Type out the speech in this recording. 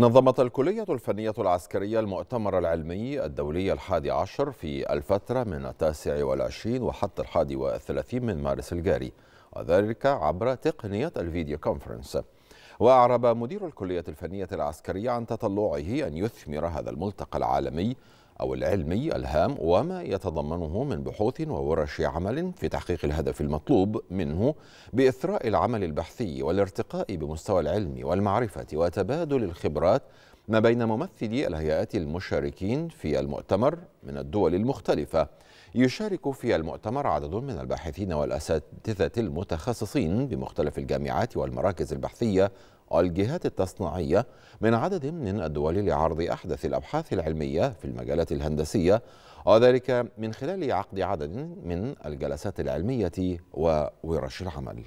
نظمت الكلية الفنية العسكرية المؤتمر العلمي الدولي الحادي عشر في الفترة من التاسع والعشرين وحتى الحادي والثلاثين من مارس الجاري وذلك عبر تقنية الفيديو كونفرنس وأعرب مدير الكلية الفنية العسكرية عن تطلعه أن يثمر هذا الملتقى العالمي أو العلمي الهام وما يتضمنه من بحوث وورش عمل في تحقيق الهدف المطلوب منه بإثراء العمل البحثي والارتقاء بمستوى العلم والمعرفة وتبادل الخبرات ما بين ممثلي الهيئات المشاركين في المؤتمر من الدول المختلفة يشارك في المؤتمر عدد من الباحثين والأساتذة المتخصصين بمختلف الجامعات والمراكز البحثية الجهات التصنيعية من عدد من الدول لعرض أحدث الأبحاث العلمية في المجالات الهندسية وذلك من خلال عقد عدد من الجلسات العلمية وورش العمل